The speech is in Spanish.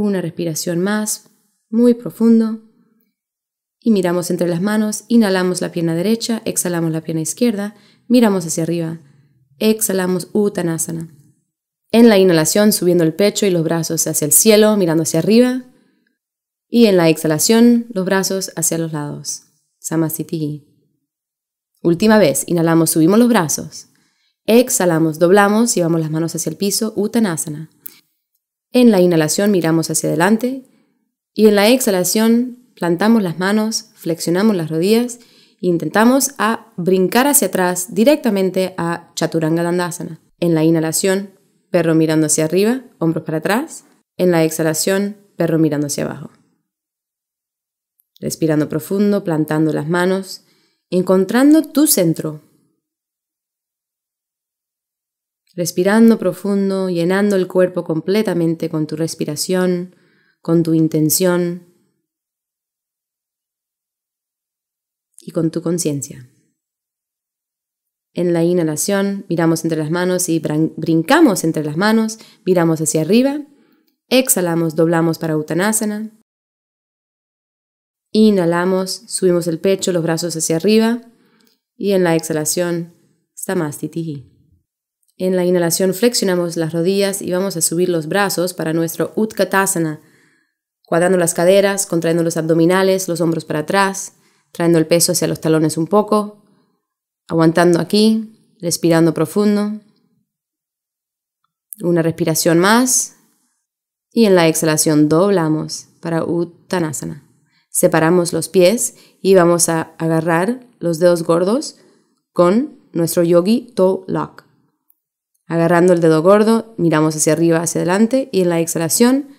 Una respiración más, muy profundo. Y miramos entre las manos, inhalamos la pierna derecha, exhalamos la pierna izquierda, miramos hacia arriba, exhalamos Uttanasana. En la inhalación subiendo el pecho y los brazos hacia el cielo, mirando hacia arriba. Y en la exhalación los brazos hacia los lados. Samasitihi. Última vez, inhalamos, subimos los brazos. Exhalamos, doblamos, llevamos las manos hacia el piso, Uttanasana. En la inhalación miramos hacia adelante y en la exhalación plantamos las manos, flexionamos las rodillas e intentamos a brincar hacia atrás directamente a Chaturanga Dandasana. En la inhalación, perro mirando hacia arriba, hombros para atrás. En la exhalación, perro mirando hacia abajo. Respirando profundo, plantando las manos, encontrando tu centro, respirando profundo, llenando el cuerpo completamente con tu respiración, con tu intención y con tu conciencia. En la inhalación miramos entre las manos y brincamos entre las manos, miramos hacia arriba, exhalamos, doblamos para Uttanasana. Inhalamos, subimos el pecho, los brazos hacia arriba y en la exhalación, Samastitihi. En la inhalación flexionamos las rodillas y vamos a subir los brazos para nuestro Utkatasana, cuadrando las caderas, contrayendo los abdominales, los hombros para atrás, trayendo el peso hacia los talones un poco, aguantando aquí, respirando profundo. Una respiración más y en la exhalación doblamos para Uttanasana. Separamos los pies y vamos a agarrar los dedos gordos con nuestro yogi toe lock. Agarrando el dedo gordo, miramos hacia arriba, hacia adelante y en la exhalación